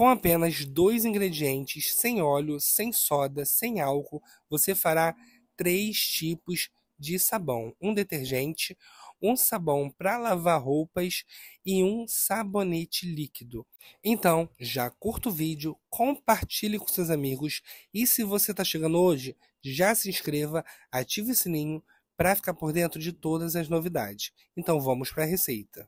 Com apenas dois ingredientes, sem óleo, sem soda, sem álcool, você fará três tipos de sabão: um detergente, um sabão para lavar roupas e um sabonete líquido. Então, já curta o vídeo, compartilhe com seus amigos e se você está chegando hoje, já se inscreva, ative o sininho para ficar por dentro de todas as novidades. Então, vamos para a receita.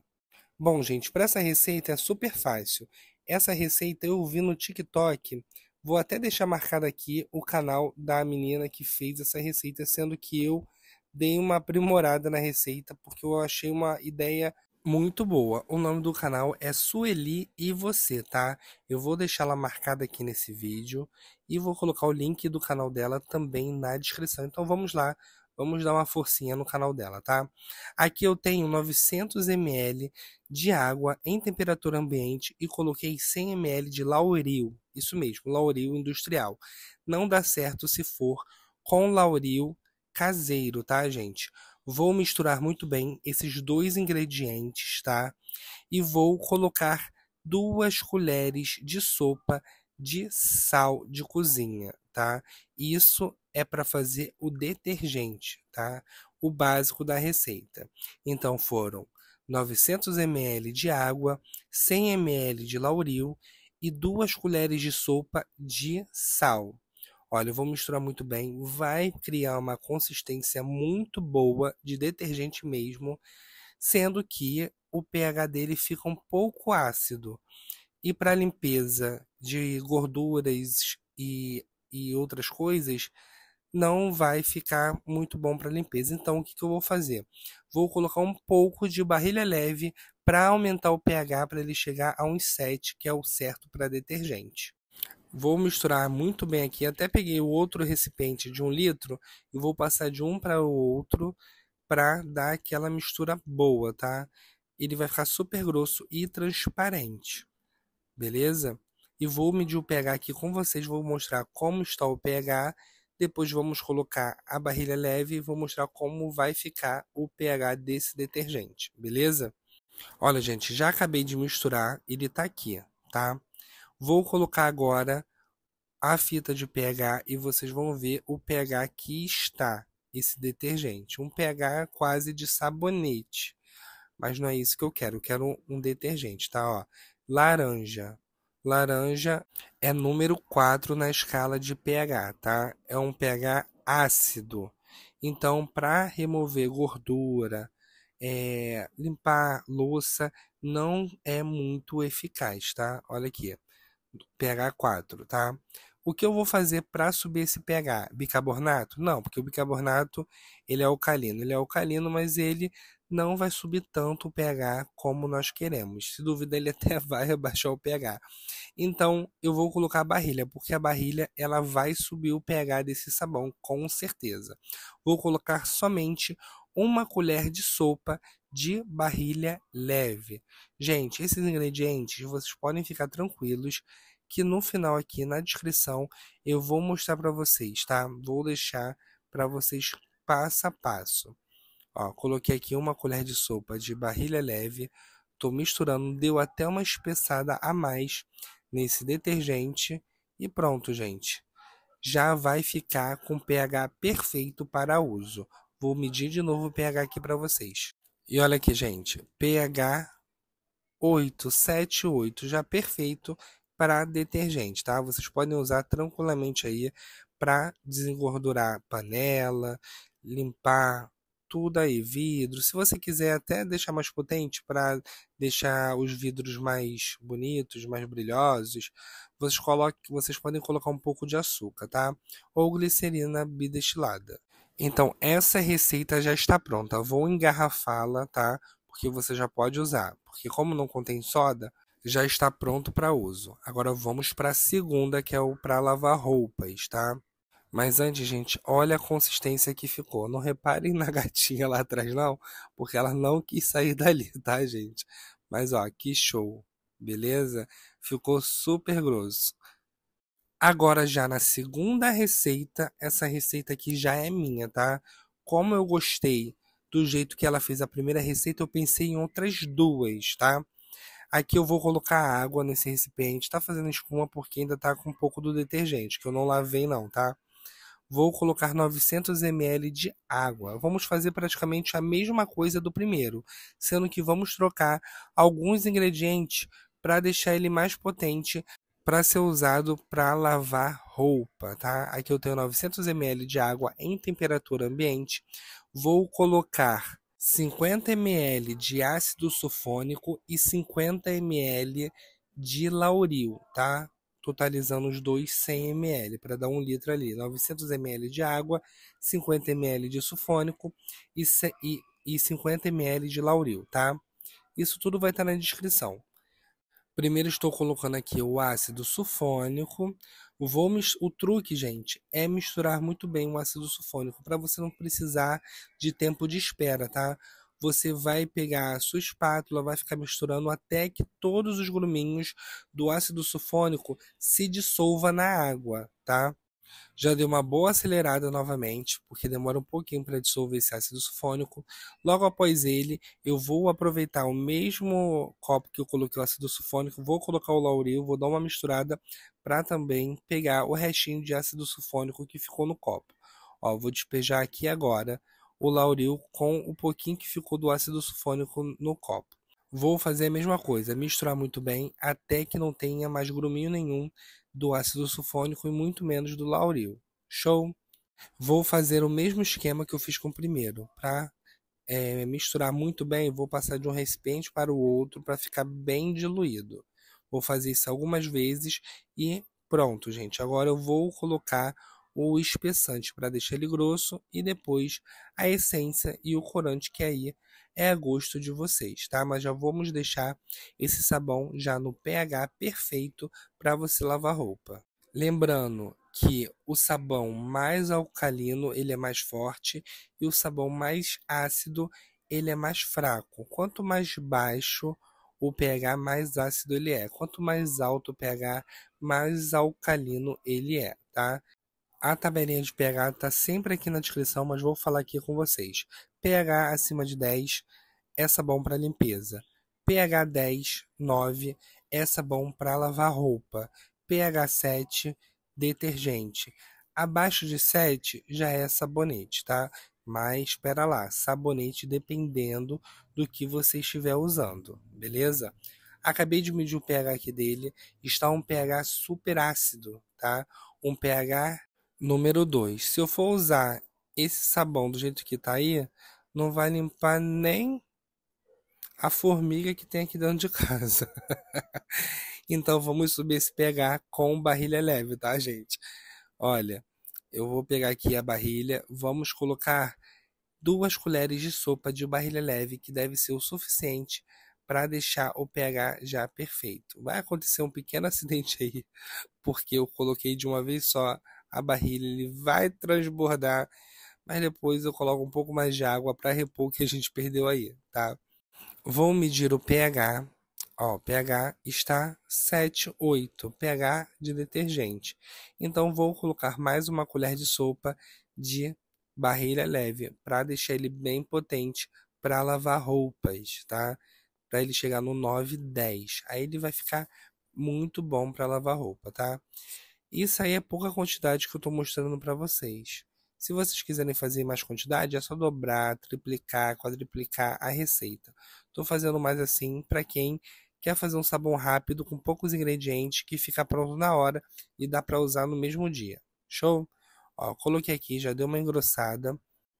Bom, gente, para essa receita é super fácil. Essa receita eu vi no TikTok. Vou até deixar marcado aqui o canal da menina que fez essa receita, sendo que eu dei uma aprimorada na receita porque eu achei uma ideia muito boa. O nome do canal é Sueli e você, tá? Eu vou deixar ela marcada aqui nesse vídeo e vou colocar o link do canal dela também na descrição. Então vamos lá Vamos dar uma forcinha no canal dela, tá? Aqui eu tenho 900 ml de água em temperatura ambiente e coloquei 100 ml de lauril. Isso mesmo, lauril industrial. Não dá certo se for com lauril caseiro, tá, gente? Vou misturar muito bem esses dois ingredientes, tá? E vou colocar duas colheres de sopa de sal de cozinha, tá? Isso é para fazer o detergente, tá? O básico da receita. Então foram 900 ml de água, 100 ml de lauril e duas colheres de sopa de sal. Olha, eu vou misturar muito bem, vai criar uma consistência muito boa de detergente mesmo, sendo que o pH dele fica um pouco ácido. E para limpeza de gorduras e, e outras coisas, não vai ficar muito bom para limpeza. Então, o que, que eu vou fazer? Vou colocar um pouco de barrilha leve para aumentar o pH para ele chegar a uns 7, que é o certo para detergente. Vou misturar muito bem aqui. Até peguei o outro recipiente de um litro e vou passar de um para o outro para dar aquela mistura boa, tá? Ele vai ficar super grosso e transparente, beleza? E vou medir o pH aqui com vocês. Vou mostrar como está o pH depois vamos colocar a barrilha leve e vou mostrar como vai ficar o pH desse detergente, beleza? Olha, gente, já acabei de misturar, ele tá aqui, tá? Vou colocar agora a fita de pH e vocês vão ver o pH que está esse detergente. Um pH quase de sabonete. Mas não é isso que eu quero, eu quero um detergente, tá? Ó, laranja, Laranja é número 4 na escala de pH, tá? É um pH ácido. Então, para remover gordura, é, limpar louça, não é muito eficaz, tá? Olha aqui, pH 4, tá? O que eu vou fazer para subir esse pH? Bicarbonato? Não, porque o bicarbonato ele é alcalino. Ele é alcalino, mas ele não vai subir tanto o pH como nós queremos. Se dúvida, ele até vai abaixar o pH. Então, eu vou colocar a barrilha, porque a barrilha ela vai subir o pH desse sabão, com certeza. Vou colocar somente uma colher de sopa de barrilha leve. Gente, esses ingredientes vocês podem ficar tranquilos que no final aqui na descrição eu vou mostrar para vocês, tá? Vou deixar para vocês passo a passo. Ó, coloquei aqui uma colher de sopa de barrilha leve, tô misturando, deu até uma espessada a mais nesse detergente e pronto, gente. Já vai ficar com pH perfeito para uso. Vou medir de novo o pH aqui para vocês. E olha aqui, gente, pH 8, 7, 8 já perfeito para detergente, tá? Vocês podem usar tranquilamente aí para desengordurar panela, limpar tudo aí, vidro. Se você quiser até deixar mais potente para deixar os vidros mais bonitos, mais brilhosos, vocês, coloque, vocês podem colocar um pouco de açúcar, tá? Ou glicerina bidestilada. Então, essa receita já está pronta. Vou engarrafá-la, tá? Porque você já pode usar. Porque como não contém soda, já está pronto para uso. Agora vamos para a segunda, que é o para lavar roupas, tá? Mas antes, gente, olha a consistência que ficou. Não reparem na gatinha lá atrás, não, porque ela não quis sair dali, tá, gente? Mas ó, que show, beleza? Ficou super grosso. Agora, já na segunda receita, essa receita aqui já é minha, tá? Como eu gostei do jeito que ela fez a primeira receita, eu pensei em outras duas, tá? Aqui eu vou colocar água nesse recipiente. Tá fazendo espuma porque ainda tá com um pouco do detergente, que eu não lavei não, tá? Vou colocar 900 ml de água. Vamos fazer praticamente a mesma coisa do primeiro, sendo que vamos trocar alguns ingredientes para deixar ele mais potente para ser usado para lavar roupa, tá? Aqui eu tenho 900 ml de água em temperatura ambiente. Vou colocar 50 ml de ácido sulfônico e 50 ml de lauril, tá? Totalizando os dois 100 ml para dar um litro ali. 900 ml de água, 50 ml de sulfônico e, e, e 50 ml de lauril, tá? Isso tudo vai estar tá na descrição. Primeiro estou colocando aqui o ácido sulfônico, o, o truque, gente, é misturar muito bem o ácido sulfônico para você não precisar de tempo de espera, tá? Você vai pegar a sua espátula, vai ficar misturando até que todos os gruminhos do ácido sulfônico se dissolva na água, tá? Já deu uma boa acelerada novamente, porque demora um pouquinho para dissolver esse ácido sulfônico. Logo após ele, eu vou aproveitar o mesmo copo que eu coloquei o ácido sulfônico, vou colocar o lauril, vou dar uma misturada para também pegar o restinho de ácido sulfônico que ficou no copo. Ó, vou despejar aqui agora o lauril com o pouquinho que ficou do ácido sulfônico no copo. Vou fazer a mesma coisa, misturar muito bem até que não tenha mais gruminho nenhum do ácido sulfônico e muito menos do lauril. Show? Vou fazer o mesmo esquema que eu fiz com o primeiro, para é, misturar muito bem, vou passar de um recipiente para o outro para ficar bem diluído. Vou fazer isso algumas vezes e pronto, gente. Agora eu vou colocar o espessante para deixar ele grosso e depois a essência e o corante que aí é a gosto de vocês, tá? Mas já vamos deixar esse sabão já no pH perfeito para você lavar roupa. Lembrando que o sabão mais alcalino ele é mais forte e o sabão mais ácido ele é mais fraco. Quanto mais baixo o pH, mais ácido ele é. Quanto mais alto o pH, mais alcalino ele é, tá? A tabelinha de pH está sempre aqui na descrição, mas vou falar aqui com vocês pH acima de 10 é sabão para limpeza. pH 10, 9 é sabão para lavar roupa. pH 7, detergente. Abaixo de 7 já é sabonete, tá? Mas espera lá, sabonete dependendo do que você estiver usando, beleza? Acabei de medir o pH aqui dele, está um pH super ácido, tá? Um pH número 2. Se eu for usar esse sabão do jeito que tá aí não vai limpar nem a formiga que tem aqui dentro de casa. então vamos subir esse pH com barrilha leve, tá, gente? Olha, eu vou pegar aqui a barrilha, vamos colocar duas colheres de sopa de barrilha leve, que deve ser o suficiente para deixar o pH já perfeito. Vai acontecer um pequeno acidente aí, porque eu coloquei de uma vez só a barrilha, ele vai transbordar mas depois eu coloco um pouco mais de água para repor o que a gente perdeu aí, tá? Vou medir o pH. Ó, pH está 7,8. pH de detergente. Então vou colocar mais uma colher de sopa de barreira leve para deixar ele bem potente para lavar roupas, tá? Para ele chegar no 9,10. Aí ele vai ficar muito bom para lavar roupa, tá? Isso aí é pouca quantidade que eu estou mostrando para vocês. Se vocês quiserem fazer mais quantidade, é só dobrar, triplicar, quadriplicar a receita. Estou fazendo mais assim para quem quer fazer um sabão rápido com poucos ingredientes que fica pronto na hora e dá para usar no mesmo dia. Show? Ó, coloquei aqui, já deu uma engrossada.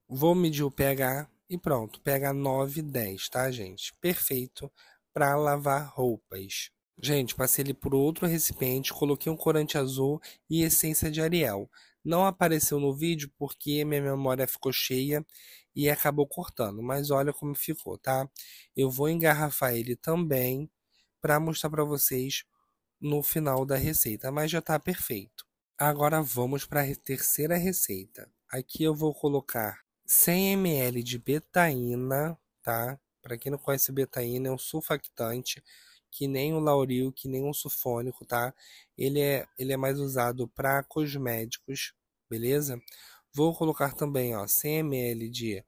Vou medir o pH e pronto, pH 9, 10, tá, gente? Perfeito para lavar roupas. Gente, passei ele por outro recipiente, coloquei um corante azul e essência de Ariel. Não apareceu no vídeo porque minha memória ficou cheia e acabou cortando, mas olha como ficou, tá? Eu vou engarrafar ele também para mostrar para vocês no final da receita, mas já está perfeito. Agora vamos para a terceira receita. Aqui eu vou colocar 100 ml de betaina, tá? Para quem não conhece betaina, é um sulfactante que nem o lauril, que nem o sulfônico, tá? Ele é, ele é mais usado para cosméticos, beleza? Vou colocar também, ó, 100 ml de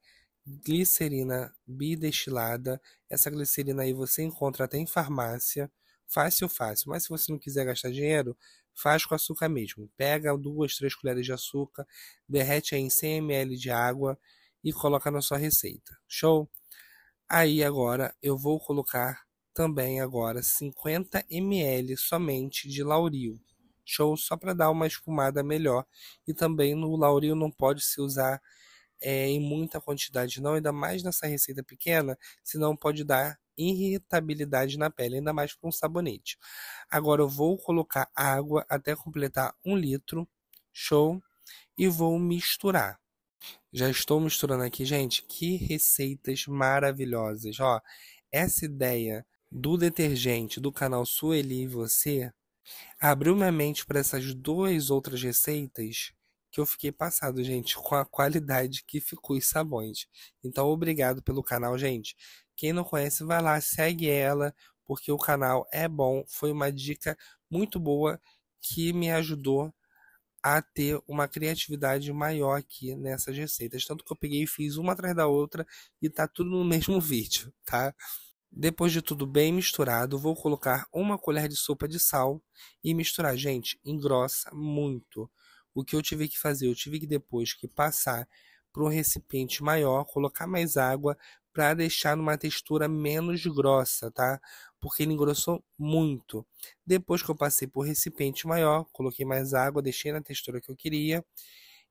glicerina bidestilada. Essa glicerina aí você encontra até em farmácia, fácil, fácil. Mas se você não quiser gastar dinheiro, faz com açúcar mesmo. Pega duas, três colheres de açúcar, derrete aí em 100 ml de água e coloca na sua receita. Show? Aí agora eu vou colocar também agora 50 ml somente de lauril. Show só para dar uma esfumada melhor. E também no lauril não pode se usar é, em muita quantidade, não, ainda mais nessa receita pequena, senão pode dar irritabilidade na pele, ainda mais com um sabonete. Agora eu vou colocar água até completar um litro, show, e vou misturar. Já estou misturando aqui, gente. Que receitas maravilhosas, ó. Essa ideia do detergente do canal Sueli e Você abriu minha mente para essas duas outras receitas que eu fiquei passado, gente, com a qualidade que ficou os sabões. Então, obrigado pelo canal, gente. Quem não conhece, vai lá, segue ela, porque o canal é bom. Foi uma dica muito boa que me ajudou a ter uma criatividade maior aqui nessas receitas. Tanto que eu peguei e fiz uma atrás da outra e tá tudo no mesmo vídeo, tá? Depois de tudo bem misturado, vou colocar uma colher de sopa de sal e misturar. Gente, engrossa muito. O que eu tive que fazer? Eu tive que depois que passar para um recipiente maior, colocar mais água para deixar numa textura menos grossa, tá? Porque ele engrossou muito. Depois que eu passei por recipiente maior, coloquei mais água, deixei na textura que eu queria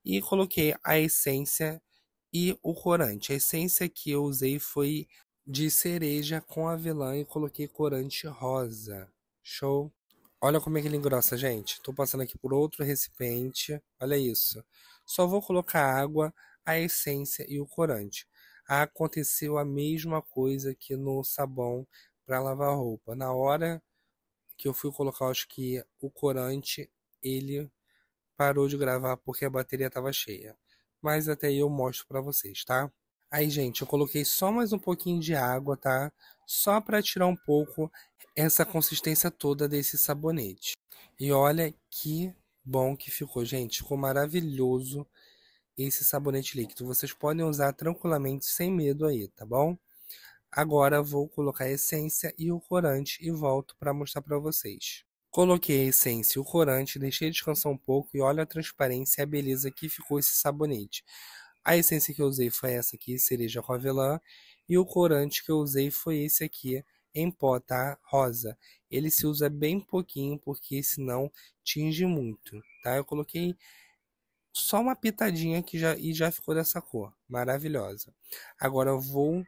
e coloquei a essência e o corante. A essência que eu usei foi de cereja com avelã e coloquei corante rosa. Show? Olha como é que ele engrossa, gente. Tô passando aqui por outro recipiente. Olha isso. Só vou colocar água, a essência e o corante. Aconteceu a mesma coisa que no sabão para lavar roupa. Na hora que eu fui colocar, acho que o corante, ele parou de gravar porque a bateria estava cheia. Mas até aí eu mostro para vocês, tá? Aí, gente, eu coloquei só mais um pouquinho de água, tá? Só para tirar um pouco essa consistência toda desse sabonete. E olha que bom que ficou, gente. Ficou maravilhoso esse sabonete líquido. Vocês podem usar tranquilamente, sem medo aí, tá bom? Agora vou colocar a essência e o corante e volto para mostrar para vocês. Coloquei a essência e o corante, deixei descansar um pouco e olha a transparência e a beleza que ficou esse sabonete. A essência que eu usei foi essa aqui, cereja avelã. E o corante que eu usei foi esse aqui, em pó, tá? Rosa. Ele se usa bem pouquinho, porque senão tinge muito, tá? Eu coloquei só uma pitadinha que já, e já ficou dessa cor. Maravilhosa. Agora eu vou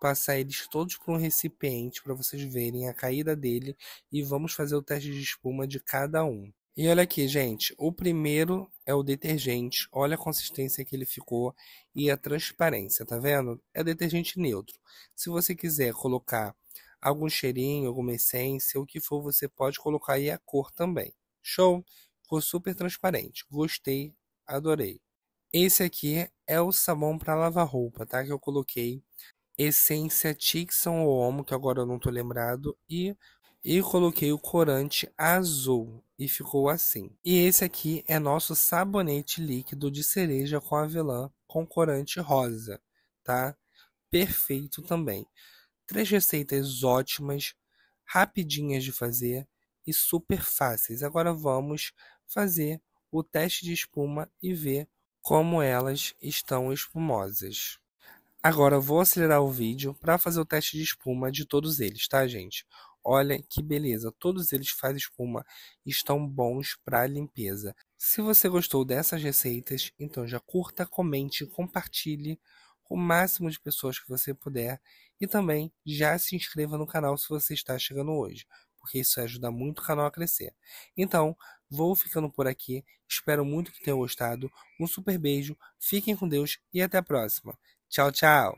passar eles todos para um recipiente para vocês verem a caída dele e vamos fazer o teste de espuma de cada um. E olha aqui, gente. O primeiro é o detergente. Olha a consistência que ele ficou e a transparência, tá vendo? É detergente neutro. Se você quiser colocar algum cheirinho, alguma essência, o que for, você pode colocar aí a cor também. Show? Ficou super transparente. Gostei, adorei. Esse aqui é o sabão para lavar roupa, tá? Que eu coloquei essência Tixon ou Omo, que agora eu não tô lembrado, e e coloquei o corante azul e ficou assim. E esse aqui é nosso sabonete líquido de cereja com avelã com corante rosa, tá? Perfeito também. Três receitas ótimas, rapidinhas de fazer e super fáceis. Agora vamos fazer o teste de espuma e ver como elas estão espumosas. Agora vou acelerar o vídeo para fazer o teste de espuma de todos eles, tá, gente? Olha que beleza, todos eles fazem espuma e estão bons para limpeza. Se você gostou dessas receitas, então já curta, comente, compartilhe com o máximo de pessoas que você puder e também já se inscreva no canal se você está chegando hoje, porque isso ajuda muito o canal a crescer. Então, vou ficando por aqui, espero muito que tenham gostado. Um super beijo, fiquem com Deus e até a próxima. Tchau, tchau!